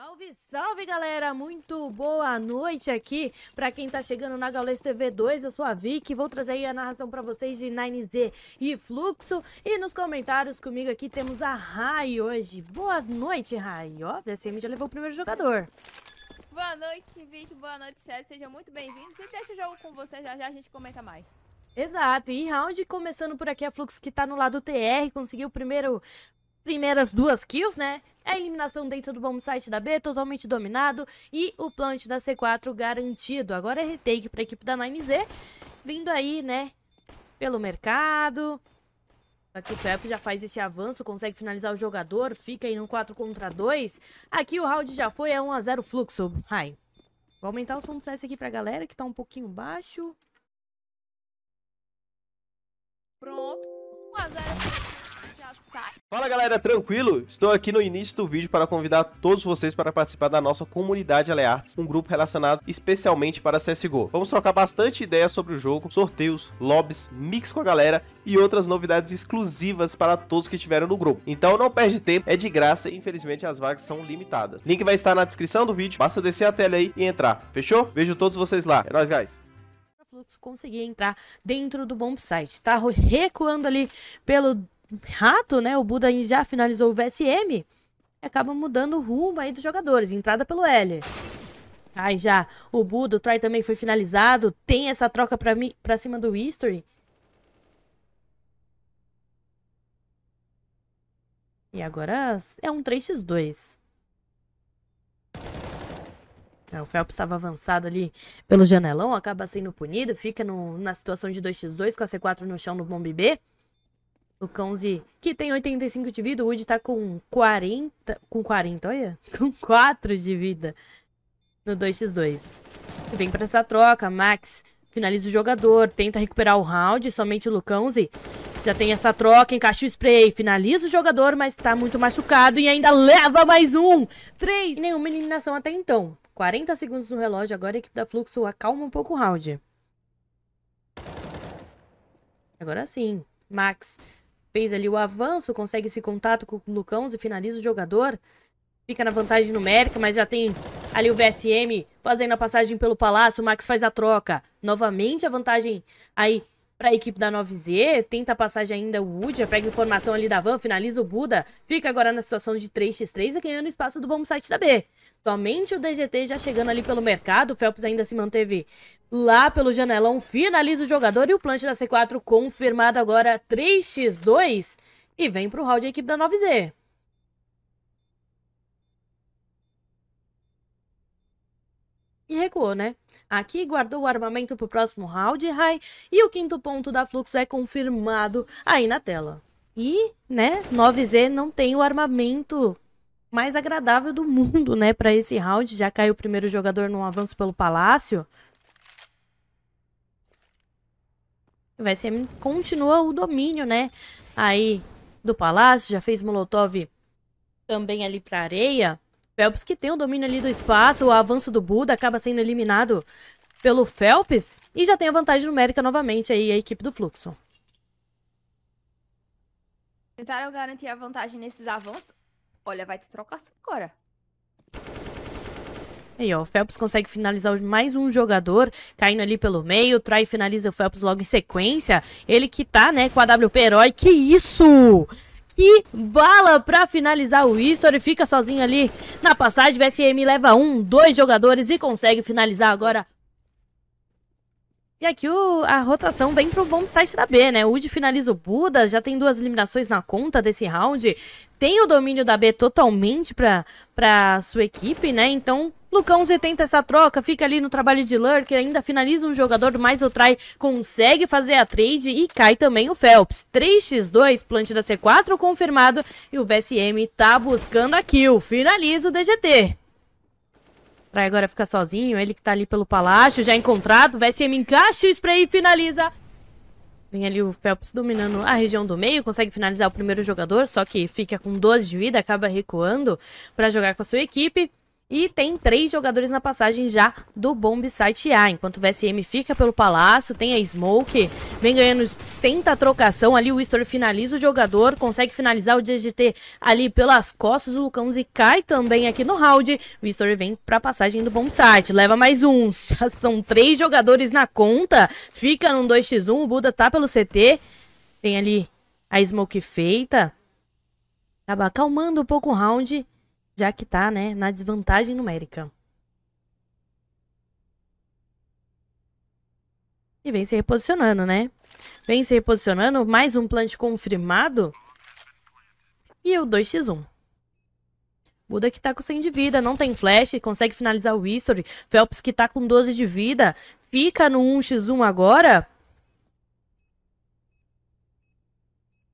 Salve, salve galera! Muito boa noite aqui para quem tá chegando na Gaules TV 2. Eu sou a Vicky, vou trazer aí a narração para vocês de 9 d e Fluxo. E nos comentários comigo aqui temos a Rai hoje. Boa noite, Rai. Ó, VSM já levou o primeiro jogador. Boa noite, Vicky. Boa noite, chat. Sejam muito bem-vindos. E deixa o jogo com você, já já a gente comenta mais. Exato, e round começando por aqui, a Fluxo que tá no lado TR, conseguiu o primeiro primeiras duas kills, né? A eliminação dentro do bom site da B, totalmente dominado. E o plant da C4 garantido. Agora é retake para a equipe da 9Z. Vindo aí, né? Pelo mercado. Aqui o Pepe já faz esse avanço, consegue finalizar o jogador, fica aí no 4 contra 2. Aqui o round já foi, é 1x0 fluxo. Ai. Vou aumentar o som do CS aqui pra galera, que tá um pouquinho baixo. Pronto, 1x0 Fala galera, tranquilo? Estou aqui no início do vídeo para convidar todos vocês para participar da nossa comunidade Alearts, um grupo relacionado especialmente para CSGO. Vamos trocar bastante ideias sobre o jogo, sorteios, lobbies, mix com a galera e outras novidades exclusivas para todos que estiveram no grupo. Então não perde tempo, é de graça e infelizmente as vagas são limitadas. Link vai estar na descrição do vídeo, basta descer a tela aí e entrar. Fechou? Vejo todos vocês lá. É nóis, guys! Fluxo conseguir entrar dentro do bomb site, tá recuando ali pelo rato, né? O Buda já finalizou o VSM. Acaba mudando o rumo aí dos jogadores. Entrada pelo L. Aí já o Buda, o Try também foi finalizado. Tem essa troca pra, mim, pra cima do History. E agora é um 3x2. É, o Phelps estava avançado ali pelo janelão, acaba sendo punido, fica no, na situação de 2x2 com a C4 no chão no Bomb B. O que tem 85 de vida, o Woody tá com 40... Com 40, olha. Com 4 de vida. No 2x2. Vem pra essa troca, Max. Finaliza o jogador, tenta recuperar o round, somente o Lucãozi. Já tem essa troca, encaixa o spray, finaliza o jogador, mas tá muito machucado e ainda leva mais um. Três. E nenhuma eliminação até então. 40 segundos no relógio, agora a equipe da Fluxo acalma um pouco o round. Agora sim, Max fez ali o avanço, consegue esse contato com o Lucão e finaliza o jogador. Fica na vantagem numérica, mas já tem ali o VSM fazendo a passagem pelo Palácio. O Max faz a troca. Novamente a vantagem aí para a equipe da 9Z, tenta a passagem ainda o Wood, pega informação ali da van, finaliza o Buda, fica agora na situação de 3x3 e ganhando espaço do bom site da B. Somente o DGT já chegando ali pelo mercado, o Phelps ainda se manteve lá pelo janelão, finaliza o jogador e o plant da C4 confirmado agora 3x2 e vem para o round a equipe da 9Z. e recuou, né? Aqui guardou o armamento para o próximo round, Rai, e o quinto ponto da Fluxo é confirmado aí na tela. E, né, 9Z não tem o armamento mais agradável do mundo, né, para esse round. Já caiu o primeiro jogador num avanço pelo palácio. Vai ser, continua o domínio, né, aí do palácio. Já fez Molotov também ali a areia. Phelps que tem o domínio ali do espaço, o avanço do Buda acaba sendo eliminado pelo Phelps e já tem a vantagem numérica novamente aí a equipe do Fluxon. Tentaram garantir a vantagem nesses avanços. Olha, vai ter trocação agora. Aí, ó, o Phelps consegue finalizar mais um jogador, caindo ali pelo meio. Trai finaliza o Phelps logo em sequência. Ele que tá, né, com a WP herói. Que isso! E bala pra finalizar o History. Fica sozinho ali na passagem. VSM leva um, dois jogadores e consegue finalizar agora e aqui o, a rotação vem pro bom site da B, né? O Ud finaliza o Buda, já tem duas eliminações na conta desse round. Tem o domínio da B totalmente pra, pra sua equipe, né? Então, Lucão Z tenta essa troca, fica ali no trabalho de Lurker, ainda finaliza um jogador, mas o Trai consegue fazer a trade e cai também o Phelps. 3x2, plant da C4 confirmado e o VSM tá buscando a kill. Finaliza o DGT agora fica sozinho, ele que tá ali pelo palácio, já encontrado. vai VSM encaixa o spray e finaliza. Vem ali o Phelps dominando a região do meio, consegue finalizar o primeiro jogador, só que fica com 12 de vida, acaba recuando para jogar com a sua equipe. E tem três jogadores na passagem já do Bomb Site A. Enquanto o VSM fica pelo palácio, tem a Smoke, vem ganhando, tenta a trocação ali. O Istor finaliza o jogador, consegue finalizar o DGT ali pelas costas. O Lucão e cai também aqui no round. O Istor vem pra passagem do Bomb Site, leva mais um. Já são três jogadores na conta, fica num 2x1. O Buda tá pelo CT, tem ali a Smoke feita. Acaba acalmando um pouco o round já que está né, na desvantagem numérica. E vem se reposicionando, né? Vem se reposicionando, mais um plant confirmado. E o 2x1. Buda que tá com 100 de vida, não tem flash, consegue finalizar o history. Phelps que tá com 12 de vida, fica no 1x1 agora.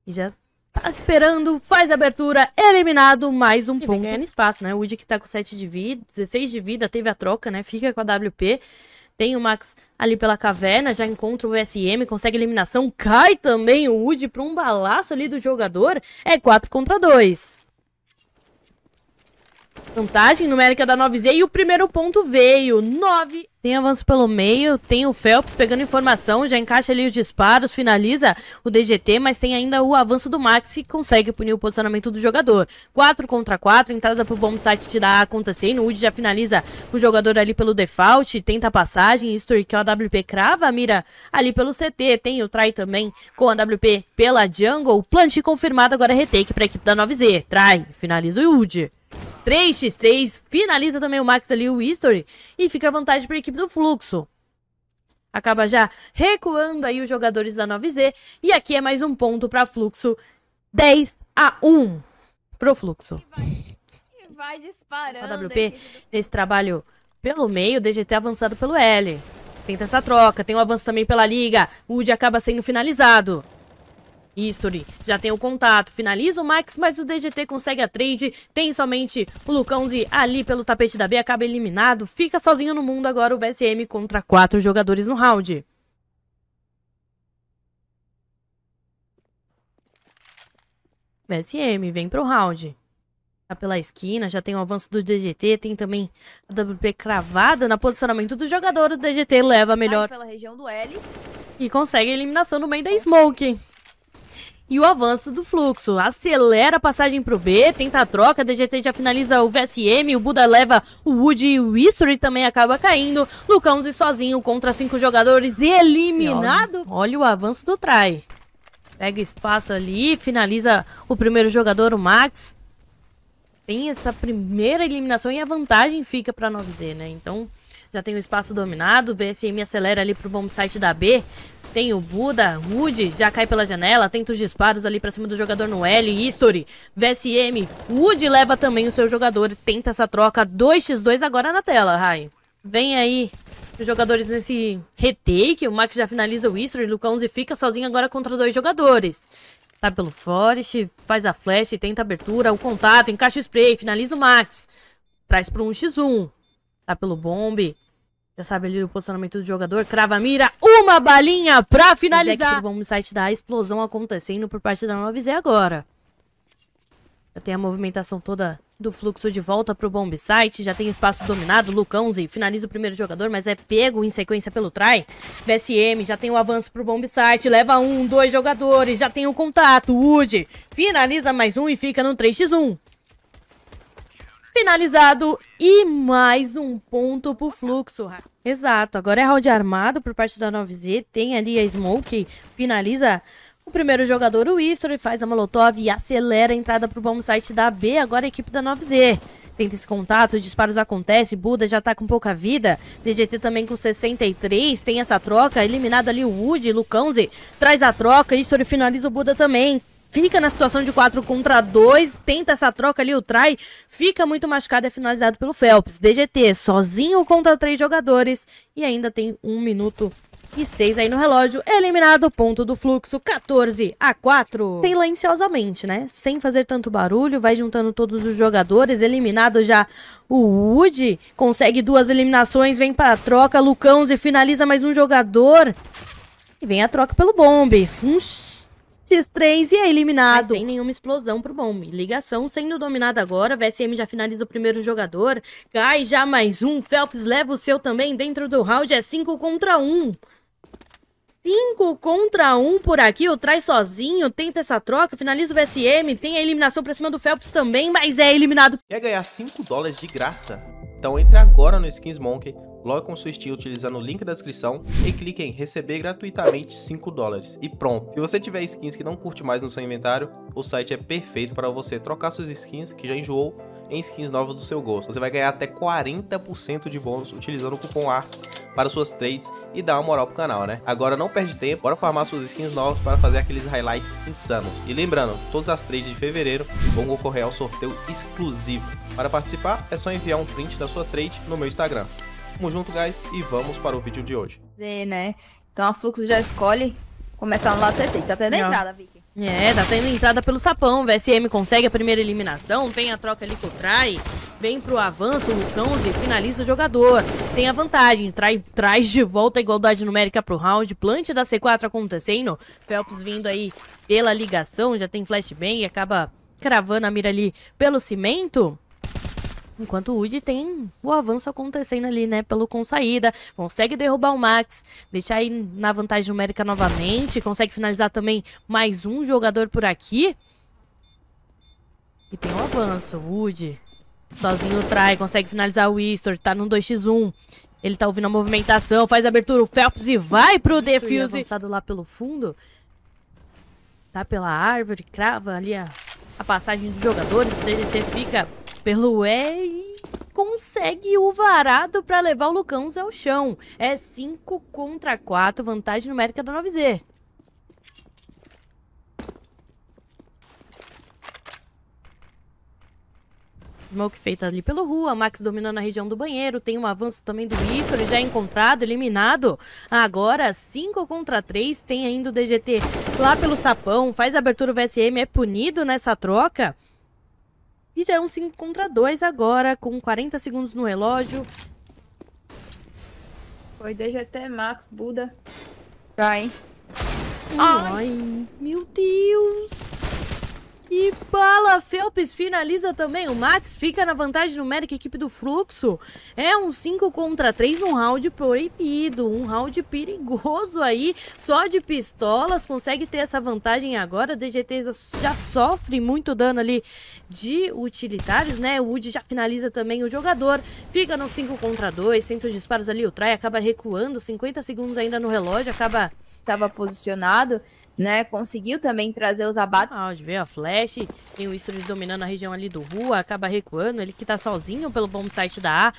E já tá esperando, faz abertura, eliminado, mais um e ponto. ganhando espaço, né? O Woody que tá com 7 de vida, 16 de vida, teve a troca, né? Fica com a WP. Tem o Max ali pela caverna, já encontra o SM, consegue eliminação, cai também o Woody para um balaço ali do jogador. É 4 contra 2. Vantagem numérica da 9Z e o primeiro ponto veio. 9. Tem avanço pelo meio, tem o Phelps pegando informação, já encaixa ali os disparos, finaliza o DGT, mas tem ainda o avanço do Max que consegue punir o posicionamento do jogador. 4 contra 4, entrada pro bom site da conta sem o Wood já finaliza o jogador ali pelo default, tenta a passagem, Story que é a WP crava, mira ali pelo CT, tem o Trai também com a WP pela jungle, plant confirmado agora retake pra equipe da 9Z. Trai, finaliza o Wood. 3x3, finaliza também o Max ali, o History, e fica a vantagem para a equipe do Fluxo. Acaba já recuando aí os jogadores da 9Z, e aqui é mais um ponto para Fluxo, 10 x 1 para o Fluxo. E vai, e vai disparando. A WP nesse trabalho pelo meio, DGT avançado pelo L. Tenta essa troca, tem um avanço também pela liga, o Wood acaba sendo finalizado. History já tem o contato, finaliza o Max, mas o DGT consegue a trade, tem somente o Lucãozi ali pelo tapete da B, acaba eliminado, fica sozinho no mundo agora o VSM contra quatro jogadores no round. VSM vem pro round. Tá pela esquina, já tem o avanço do DGT, tem também a WP cravada no posicionamento do jogador, o DGT leva melhor. E consegue a eliminação no meio da Smoke e o avanço do fluxo. Acelera a passagem para o B, tenta a troca, DGT já finaliza o VSM, o Buda leva o Wood e o History também acaba caindo. Lucãozinho sozinho contra cinco jogadores e eliminado. Olha o avanço do Trai. Pega espaço ali, finaliza o primeiro jogador, o Max. Tem essa primeira eliminação e a vantagem fica para 9Z, né? Então já tem o espaço dominado, o VSM acelera ali pro bom site da B, tem o Buda, Wood, já cai pela janela, tenta os disparos ali pra cima do jogador no L, History, VSM, Wood leva também o seu jogador tenta essa troca, 2x2 agora na tela, Rai. Vem aí os jogadores nesse retake, o Max já finaliza o History, Lucão e fica sozinho agora contra dois jogadores. Tá pelo Forest, faz a flash, tenta abertura, o contato, encaixa o spray, finaliza o Max. Traz pro 1x1. Tá pelo Bomb, já sabe ali o posicionamento do jogador. Crava mira. Uma balinha pra é finalizar. Vamos no site da explosão acontecendo por parte da 9Z agora. Já tem a movimentação toda do fluxo de volta pro bomb site. Já tem espaço dominado. Lucãozinho finaliza o primeiro jogador, mas é pego em sequência pelo try. VSM já tem o avanço pro bomb site. Leva um, dois jogadores. Já tem o contato. Uji finaliza mais um e fica no 3x1. Finalizado e mais um ponto pro fluxo. Exato, agora é round armado por parte da 9Z, tem ali a Smoke, finaliza o primeiro jogador, o History, faz a Molotov e acelera a entrada pro bom site da B, agora a equipe da 9Z. Tenta esse contato, os disparos acontecem, Buda já tá com pouca vida, DGT também com 63, tem essa troca, eliminado ali o Woody, Lucãozi traz a troca, History finaliza o Buda também, fica na situação de 4 contra 2, tenta essa troca ali, o trai, fica muito machucado, é finalizado pelo Phelps. DGT sozinho contra 3 jogadores e ainda tem 1 minuto e 6 aí no relógio, eliminado ponto do fluxo, 14 a 4. Silenciosamente, né? Sem fazer tanto barulho, vai juntando todos os jogadores, eliminado já o Woody, consegue duas eliminações, vem para a troca, Lucão e finaliza mais um jogador. E vem a troca pelo bombe. Funciona Cis 3 e é eliminado. Mas sem nenhuma explosão pro bombe. Ligação sendo dominada agora. VSM já finaliza o primeiro jogador. Cai já mais um. Phelps leva o seu também dentro do round. É 5 contra 1. Um. 5 contra 1 um por aqui, o traz sozinho, tenta essa troca, finaliza o VSM, tem a eliminação pra cima do Phelps também, mas é eliminado. Quer ganhar 5 dólares de graça? Então entre agora no Skins Monkey, logo com sua Steam utilizando o link da descrição e clique em receber gratuitamente 5 dólares. E pronto! Se você tiver skins que não curte mais no seu inventário, o site é perfeito para você trocar suas skins que já enjoou em skins novas do seu gosto. Você vai ganhar até 40% de bônus utilizando o cupom ARTS para suas trades e dar uma moral pro canal, né? Agora não perde tempo, bora farmar suas skins novas para fazer aqueles highlights insanos. E lembrando, todas as trades de fevereiro vão ocorrer ao sorteio exclusivo. Para participar, é só enviar um print da sua trade no meu Instagram. Tamo junto, guys, e vamos para o vídeo de hoje. É, né? Então a Fluxo já escolhe começar no lado CT. Tá tendo Não. entrada, Vicky. É, tá tendo entrada pelo sapão. O VSM consegue a primeira eliminação, tem a troca ali com o Trai, vem pro avanço, o Lucãozi finaliza o jogador. Tem a vantagem, trai, traz de volta a igualdade numérica pro round, plant da C4 acontecendo, Phelps vindo aí pela ligação, já tem flashbang e acaba cravando a mira ali pelo cimento. Enquanto o Woody tem o avanço acontecendo ali, né? Pelo com saída. Consegue derrubar o Max. Deixar aí na vantagem numérica novamente. Consegue finalizar também mais um jogador por aqui. E tem o um avanço. Woody sozinho trai. Consegue finalizar o Easter. Tá num 2x1. Ele tá ouvindo a movimentação. Faz a abertura. O Phelps e vai pro defuse. Avançado lá pelo fundo. Tá pela árvore. Crava ali a, a passagem dos jogadores. O DDT fica pelo E e consegue o varado para levar o Lucãos ao chão. É 5 contra 4, vantagem numérica da 9Z. Smoke feita ali pelo Rua, Max dominando a região do banheiro, tem um avanço também do ele já é encontrado, eliminado. Agora, 5 contra 3, tem ainda o DGT lá pelo sapão, faz abertura, o VSM é punido nessa troca. E já é um 5 contra 2 agora, com 40 segundos no relógio. Foi DGT, Max, Buda. Vai. Ai, Ai. meu Deus! E Bala Felps finaliza também. O Max fica na vantagem numérica, equipe do Fluxo. É um 5 contra 3 num round proibido. Um round perigoso aí. Só de pistolas consegue ter essa vantagem agora. DGT já sofre muito dano ali de utilitários, né? O Woody já finaliza também o jogador. Fica no 5 contra 2. Senta os disparos ali. O Trai acaba recuando. 50 segundos ainda no relógio. Acaba estava posicionado, né? Conseguiu também trazer os abates. Ah, ver a flash, tem o Istrid dominando a região ali do rua, acaba recuando, ele que tá sozinho pelo bom site da A,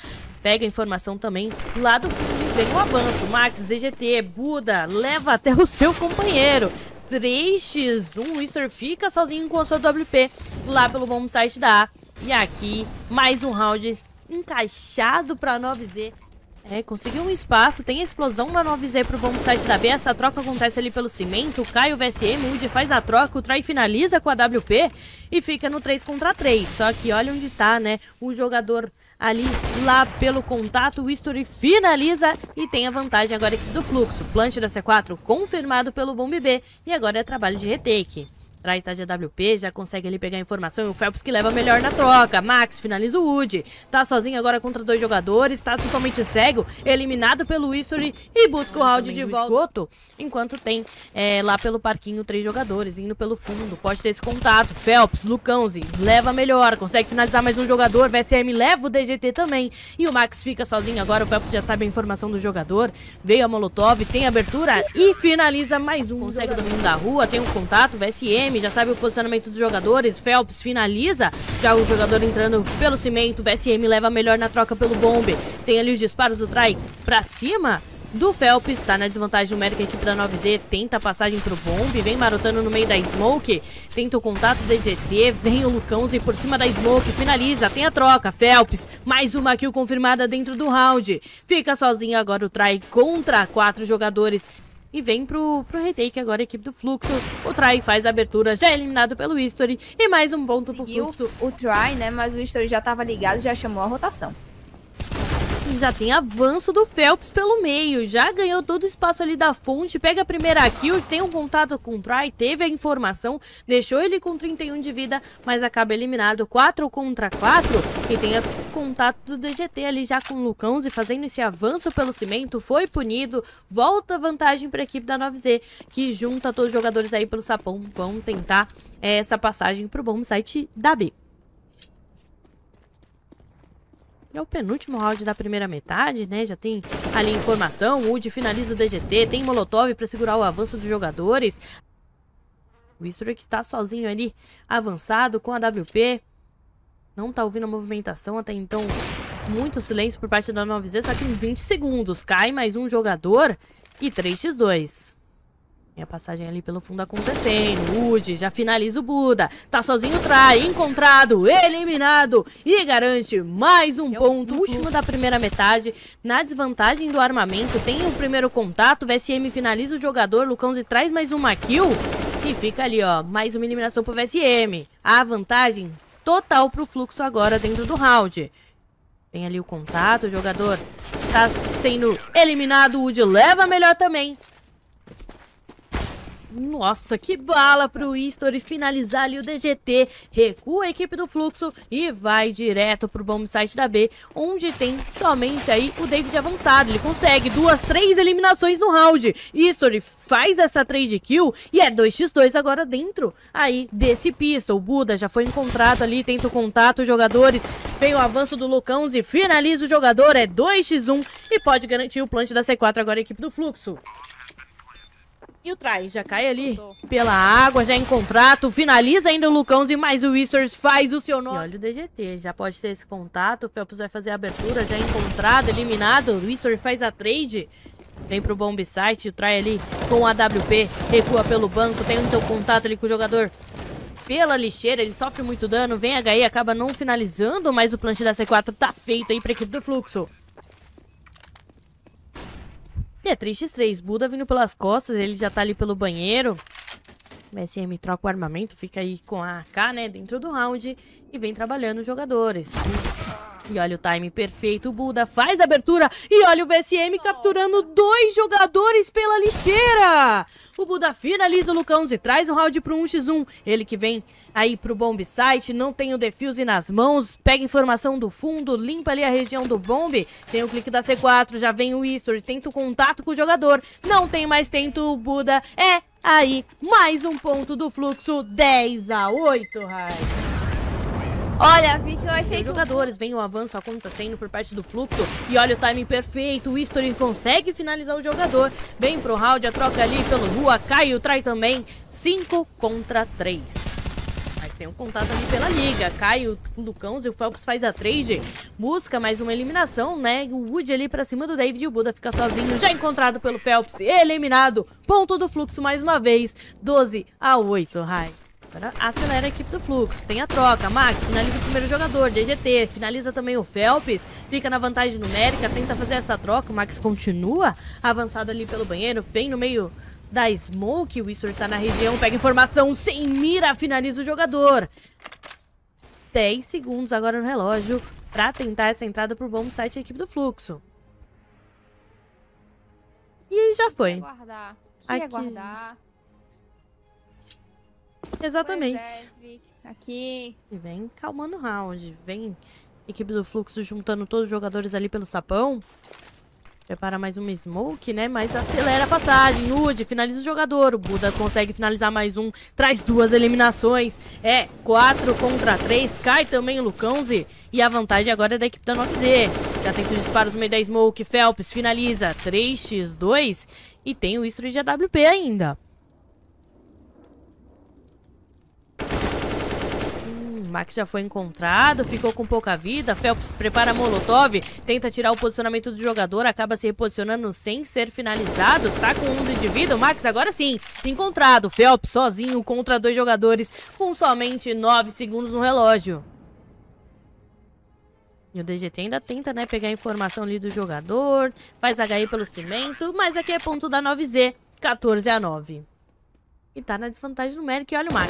pega a informação também lá do fundo vem o avanço. Max, DGT, Buda, leva até o seu companheiro. 3x1, o Easter fica sozinho com a sua WP lá pelo bom site da A. E aqui, mais um round encaixado para 9Z. É, conseguiu um espaço, tem explosão na 9Z pro bom site da B, essa troca acontece ali pelo cimento, cai o VSM, o Woody faz a troca, o Troy finaliza com a WP e fica no 3 contra 3. Só que olha onde tá, né, o jogador ali lá pelo contato, o History finaliza e tem a vantagem agora do fluxo. Plant da C4 confirmado pelo Bomb B e agora é trabalho de retake. Trai tá de já consegue ali pegar a informação e o Phelps que leva melhor na troca. Max finaliza o Wood. Tá sozinho agora contra dois jogadores, tá totalmente cego, eliminado pelo History e busca o ah, round de volta. enquanto tem é, lá pelo parquinho três jogadores indo pelo fundo. Pode ter esse contato. Phelps, Lucãozi, leva melhor, consegue finalizar mais um jogador. VSM leva o DGT também. E o Max fica sozinho agora. O Phelps já sabe a informação do jogador. Veio a Molotov, tem abertura e finaliza mais um. Consegue o domínio da rua, tem um contato. VSM time, já sabe o posicionamento dos jogadores. Phelps finaliza, já o jogador entrando pelo cimento. O VSM leva melhor na troca pelo bombe. Tem ali os disparos do Trai pra cima do Phelps, tá na desvantagem numérica a equipe da 9Z, tenta a passagem pro bombe vem marotando no meio da Smoke, tenta o contato do DGT, vem o Lucão e por cima da Smoke, finaliza, tem a troca, Phelps, mais uma kill confirmada dentro do round, fica sozinho agora o Trai contra quatro jogadores, e vem pro, pro retake agora a equipe do Fluxo. O Try faz a abertura, já é eliminado pelo History e mais um ponto Seguiu pro Fluxo. O Try, né, mas o History já tava ligado, já chamou a rotação já tem avanço do Phelps pelo meio. Já ganhou todo o espaço ali da fonte, pega a primeira kill, tem um contato com o Try, teve a informação, deixou ele com 31 de vida, mas acaba eliminado 4 contra 4. E tem o contato do DGT ali já com o Lucãozzi fazendo esse avanço pelo cimento, foi punido, volta vantagem para a equipe da 9Z, que junta todos os jogadores aí pelo sapão, vão tentar eh, essa passagem para o bom site da B. É o penúltimo round da primeira metade, né? Já tem ali informação. O Wood finaliza o DGT. Tem Molotov para segurar o avanço dos jogadores. O History que tá sozinho ali, avançado com a WP. Não tá ouvindo a movimentação até então. Muito silêncio por parte da 9Z, só que em 20 segundos cai mais um jogador e 3x2. Minha passagem ali pelo fundo acontecendo. Ud, já finaliza o Buda. Tá sozinho trai, encontrado, eliminado e garante mais um ponto. Último da primeira metade. Na desvantagem do armamento, tem o primeiro contato. VSM finaliza o jogador. Lucãozi traz mais uma kill. E fica ali, ó, mais uma eliminação pro VSM. A vantagem total pro fluxo agora dentro do round. Tem ali o contato, o jogador tá sendo eliminado. O Ud leva melhor também. Nossa, que bala pro History finalizar ali o DGT. Recua a equipe do fluxo e vai direto pro bom site da B, onde tem somente aí o David avançado. Ele consegue duas, três eliminações no round. History faz essa trade kill e é 2x2 agora dentro aí desse pistol. O Buda já foi encontrado ali, tenta o contato, os jogadores. Vem o avanço do Lucão e finaliza o jogador. É 2x1 e pode garantir o plant da C4 agora a equipe do fluxo. E o Trai já cai ali pela água, já é em contrato, finaliza ainda o Lucãozinho mas o Whisters faz o seu nome. E olha o DGT, já pode ter esse contato, o Phelps vai fazer a abertura, já é encontrado, eliminado, o Whisters faz a trade. Vem pro bomb site, o Trai ali com a AWP, recua pelo banco, tem então contato ali com o jogador pela lixeira, ele sofre muito dano, vem a HE, acaba não finalizando, mas o plant da C4 tá feito aí pra equipe do Fluxo. E é 3x3, Buda vindo pelas costas, ele já tá ali pelo banheiro. O SM troca o armamento, fica aí com a AK, né, dentro do round e vem trabalhando os jogadores. E olha o time perfeito, o Buda faz a abertura e olha o VSM capturando dois jogadores pela lixeira. O Buda finaliza o Lucão e traz um round pro 1x1. Ele que vem aí pro bomb site, não tem o defuse nas mãos, pega informação do fundo, limpa ali a região do bomb, tem o clique da C4, já vem o history, tenta o contato com o jogador, não tem mais tento, o Buda é aí mais um ponto do fluxo 10 a 8, Rai. Olha, vi que eu achei Os jogadores veem o avanço, a conta por parte do fluxo. E olha o timing perfeito. O History consegue finalizar o jogador. Vem pro round, a troca ali pelo Rua. Caio trai também. 5 contra 3. Mas tem um contato ali pela liga. Caio, Lucão e o Phelps faz a trade. Busca mais uma eliminação, né? O Wood ali pra cima do David e o Buda fica sozinho. Já encontrado pelo Phelps. Eliminado. Ponto do fluxo mais uma vez. 12 a 8, Rai. Né? acelera a equipe do fluxo. Tem a troca. Max finaliza o primeiro jogador. DGT finaliza também o Felps. Fica na vantagem numérica. Tenta fazer essa troca. O Max continua avançado ali pelo banheiro. Bem no meio da Smoke. O Whistler tá na região. Pega informação. Sem mira. Finaliza o jogador. 10 segundos agora no relógio para tentar essa entrada pro bom site da equipe do fluxo. E aí já foi. Aguardar. Aqui. aguardar. Exatamente. É, aqui. E vem calmando o round. Vem equipe do fluxo juntando todos os jogadores ali pelo sapão. Prepara mais uma smoke, né? Mas acelera a passagem. Nude, finaliza o jogador. O Buda consegue finalizar mais um. Traz duas eliminações. É 4 contra 3. Cai também o Lucãozi. E a vantagem agora é da equipe da 9Z. Já tem os disparos no meio da smoke. Phelps finaliza 3x2. E tem o Istro de AWP ainda. Max já foi encontrado, ficou com pouca vida. Phelps prepara Molotov, tenta tirar o posicionamento do jogador, acaba se reposicionando sem ser finalizado. Tá com 11 de vida. O Max agora sim, encontrado. Phelps sozinho contra dois jogadores com somente 9 segundos no relógio. E o DGT ainda tenta, né, pegar a informação ali do jogador, faz HI pelo cimento, mas aqui é ponto da 9Z, 14 a 9. E tá na desvantagem numérica e olha o Max.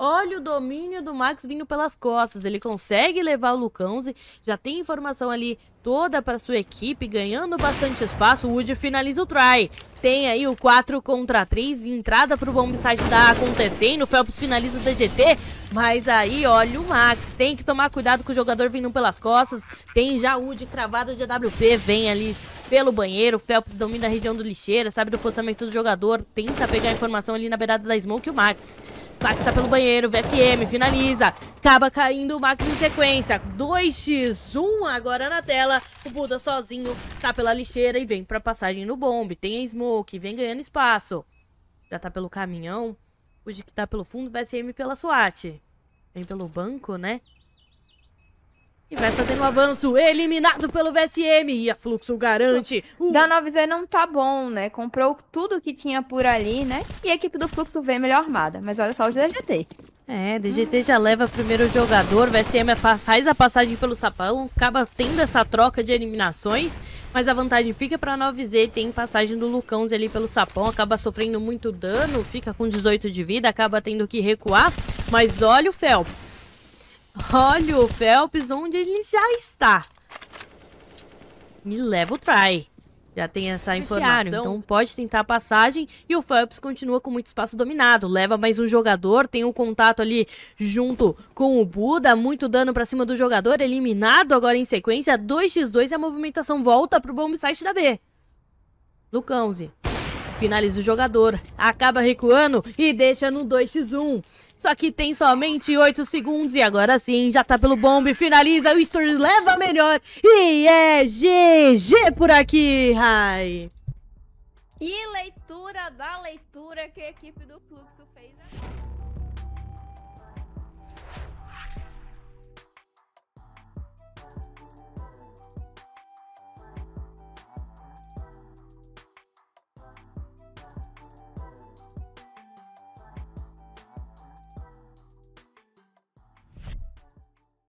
Olha o domínio do Max vindo pelas costas. Ele consegue levar o Lucãozi. Já tem informação ali toda para sua equipe, ganhando bastante espaço. O Wood finaliza o try. Tem aí o 4 contra 3. Entrada para o bombsite está acontecendo. O Phelps finaliza o DGT. Mas aí, olha o Max, tem que tomar cuidado com o jogador vindo pelas costas. Tem já o de cravado de AWP, vem ali pelo banheiro. O Phelps domina a região do lixeira, sabe do posicionamento do jogador. Tenta pegar informação ali na beirada da smoke. O Max Max tá pelo banheiro, VSM, finaliza. Acaba caindo o Max em sequência. 2x1 agora na tela. O Buda sozinho tá pela lixeira e vem pra passagem no bombe. Tem a Smoke, vem ganhando espaço. Já tá pelo caminhão. O que tá pelo fundo, VSM pela SWAT. Vem pelo banco, né? E vai fazendo um avanço, eliminado pelo VSM. E a Fluxo garante. O... Da 9Z não tá bom, né? Comprou tudo que tinha por ali, né? E a equipe do Fluxo vem melhor armada. Mas olha só o DGT. É, DGT já leva o primeiro jogador, VSM é faz a passagem pelo sapão, acaba tendo essa troca de eliminações, mas a vantagem fica para 9Z, tem passagem do Lucãoz ali pelo sapão, acaba sofrendo muito dano, fica com 18 de vida, acaba tendo que recuar, mas olha o Phelps. Olha o Phelps onde ele já está. Me leva o try. Já tem essa informação, então. então pode tentar a passagem. E o Phelps continua com muito espaço dominado. Leva mais um jogador, tem um contato ali junto com o Buda. Muito dano pra cima do jogador, eliminado agora em sequência. 2x2 e a movimentação volta pro bomb site da B. Lucãozinho. Finaliza o jogador, acaba recuando e deixa no 2x1. Só que tem somente 8 segundos e agora sim, já tá pelo bombe, finaliza, o Stories leva melhor e é GG por aqui, Rai. Que leitura da leitura que a equipe do Flux